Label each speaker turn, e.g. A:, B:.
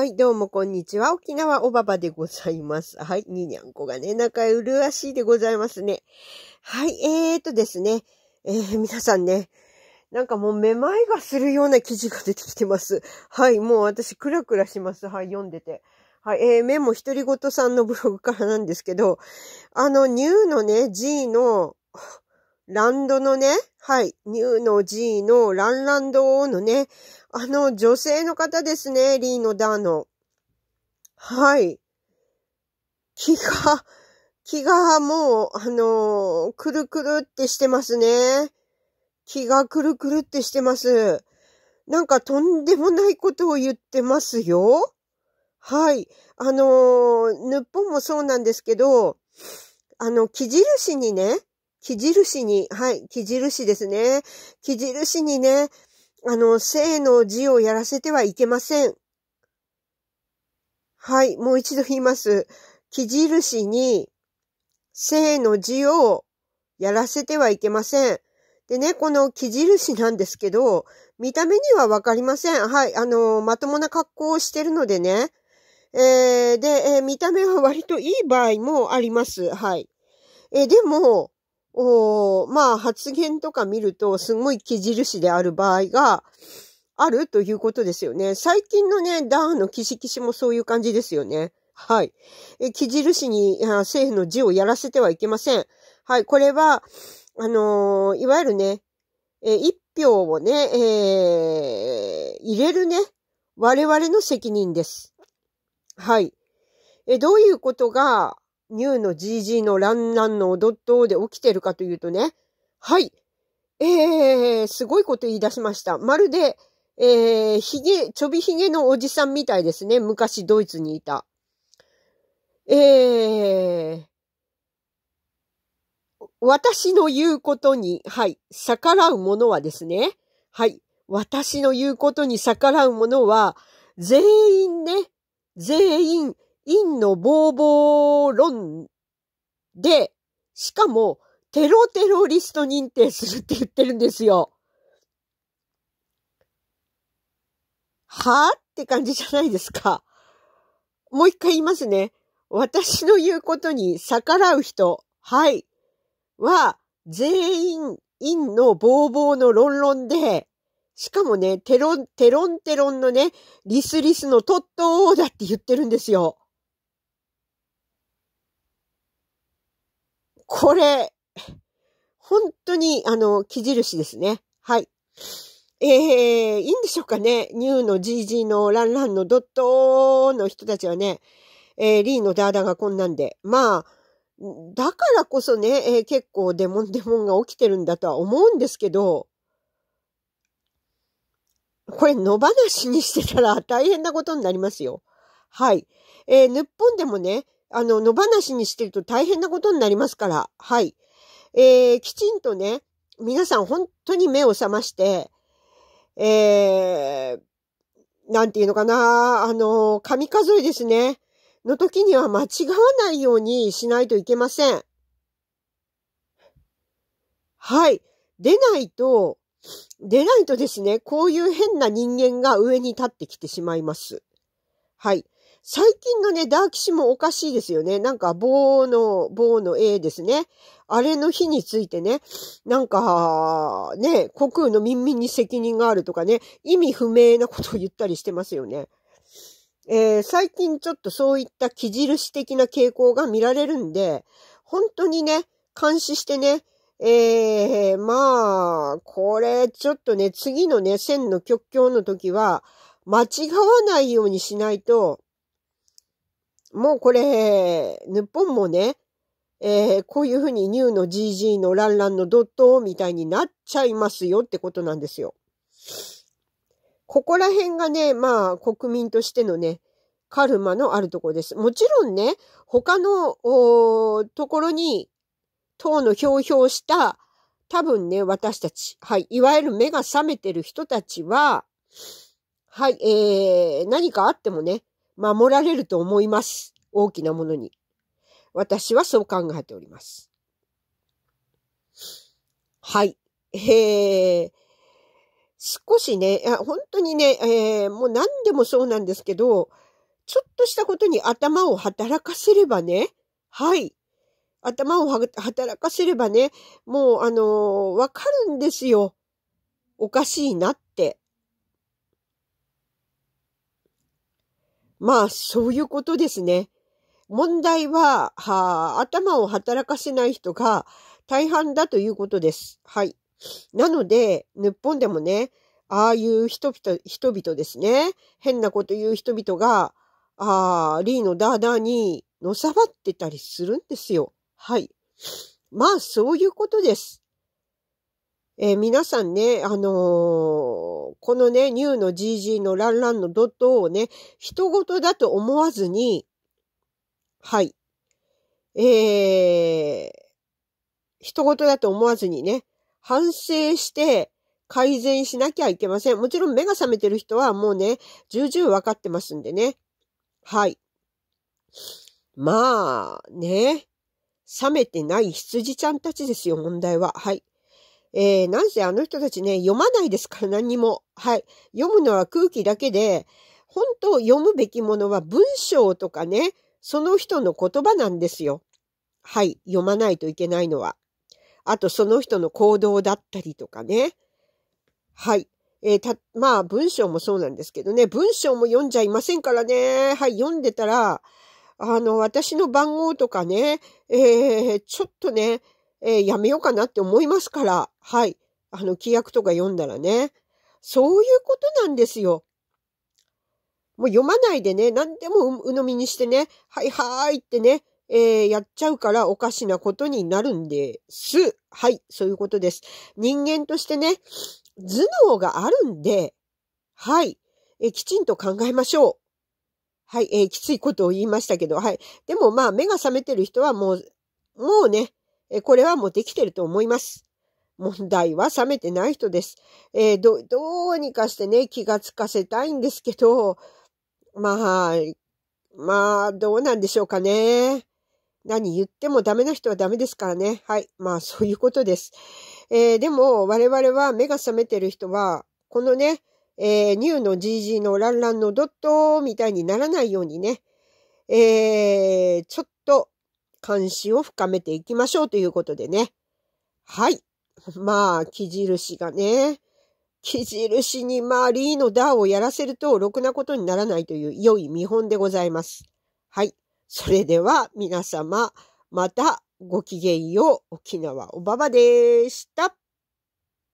A: はい、どうもこんにちは。沖縄おばばでございます。はい、ににゃんこがね、仲うるわしいでございますね。はい、えーとですね、えー、皆さんね、なんかもうめまいがするような記事が出てきてます。はい、もう私クラクラします。はい、読んでて。はい、えー、メモひとりごとさんのブログからなんですけど、あの、ニューのね、G の、ランドのね、はい、ニューの G のランランドのね、あの女性の方ですね、リーのダーの。はい。気が、気がもう、あのー、くるくるってしてますね。気がくるくるってしてます。なんかとんでもないことを言ってますよ。はい。あのー、っぽもそうなんですけど、あの、木印にね、木印に、はい、木印ですね。木印にね、あの、生の字をやらせてはいけません。はい、もう一度言います。木印に、生の字をやらせてはいけません。でね、この木印なんですけど、見た目にはわかりません。はい、あの、まともな格好をしてるのでね。えー、で、えー、見た目は割といい場合もあります。はい。えー、でも、おまあ発言とか見るとすごい木印である場合があるということですよね。最近のね、ダウンのキシキシもそういう感じですよね。はい。え、木印に政府の字をやらせてはいけません。はい。これは、あのー、いわゆるね、え、一票をね、えー、入れるね、我々の責任です。はい。え、どういうことが、ニューの GG のランナンのドットで起きてるかというとね、はい。えー、すごいこと言い出しました。まるで、えー、ひげ、ちょびひげのおじさんみたいですね。昔ドイツにいた。えー、私の言うことに、はい、逆らうものはですね、はい、私の言うことに逆らうものは、全員ね、全員、陰のボー論で、しかも、テロテロリスト認定するって言ってるんですよ。はぁって感じじゃないですか。もう一回言いますね。私の言うことに逆らう人、はい、は、全員、陰のボーの論論で、しかもね、テロン、テロンテロンのね、リスリスのトットーだって言ってるんですよ。これ、本当に、あの、木印ですね。はい。ええー、いいんでしょうかね。ニューの GG のランランのドットの人たちはね、えー、リーのダーダがこんなんで。まあ、だからこそね、えー、結構デモンデモンが起きてるんだとは思うんですけど、これ野放しにしてたら大変なことになりますよ。はい。えー、日本でもね、あの、野放しにしてると大変なことになりますから、はい。えー、きちんとね、皆さん本当に目を覚まして、えー、なんていうのかな、あの、神数えですね。の時には間違わないようにしないといけません。はい。出ないと、出ないとですね、こういう変な人間が上に立ってきてしまいます。はい。最近のね、ダーキシもおかしいですよね。なんか棒の、棒の絵ですね。あれの日についてね、なんか、ね、国空の民民に責任があるとかね、意味不明なことを言ったりしてますよね。えー、最近ちょっとそういった木印的な傾向が見られるんで、本当にね、監視してね、えー、まあ、これちょっとね、次のね、線の極境の時は、間違わないようにしないと、もうこれ、日本もね、えー、こういうふうにニューの GG のランランのドットみたいになっちゃいますよってことなんですよ。ここら辺がね、まあ国民としてのね、カルマのあるところです。もちろんね、他のところに党のひひょうょうした多分ね、私たち、はい、いわゆる目が覚めてる人たちは、はい、えー、何かあってもね、守られると思います。大きなものに。私はそう考えております。はい。えー、少しね、本当にね、えー、もう何でもそうなんですけど、ちょっとしたことに頭を働かせればね、はい。頭を働かせればね、もうあのー、わかるんですよ。おかしいなって。まあ、そういうことですね。問題は、は頭を働かせない人が大半だということです。はい。なので、日本でもね、ああいう人々、人々ですね。変なこと言う人々が、ああ、リーのダーダーにのさばってたりするんですよ。はい。まあ、そういうことです。えー、皆さんね、あのーこのね、ニューの GG のランランのドットをね、人事だと思わずに、はい。えー、人事だと思わずにね、反省して改善しなきゃいけません。もちろん目が覚めてる人はもうね、重々わかってますんでね。はい。まあ、ね。冷めてない羊ちゃんたちですよ、問題は。はい。えー、なんせあの人たちね、読まないですから何にも。はい。読むのは空気だけで、本当読むべきものは文章とかね、その人の言葉なんですよ。はい。読まないといけないのは。あと、その人の行動だったりとかね。はい。えー、た、まあ、文章もそうなんですけどね、文章も読んじゃいませんからね。はい。読んでたら、あの、私の番号とかね、えー、ちょっとね、えー、やめようかなって思いますから、はい。あの、規約とか読んだらね。そういうことなんですよ。もう読まないでね、何でも鵜呑みにしてね、はいはーいってね、えー、やっちゃうからおかしなことになるんです。はい、そういうことです。人間としてね、頭脳があるんで、はい、えー、きちんと考えましょう。はい、えー、きついことを言いましたけど、はい。でもまあ、目が覚めてる人はもう、もうね、えこれはもうできてると思います。問題は冷めてない人です。えー、ど、どうにかしてね、気がつかせたいんですけど、まあ、まあ、どうなんでしょうかね。何言ってもダメな人はダメですからね。はい。まあ、そういうことです。えー、でも、我々は目が覚めてる人は、このね、えー、ニューの GG のランランのドットみたいにならないようにね、えー、ちょっと監視を深めていきましょうということでね。はい。まあ、木印がね、木印にまあ、リーのダーをやらせると、ろくなことにならないという良い見本でございます。はい。それでは、皆様、またごきげんよう。沖縄おばばでした。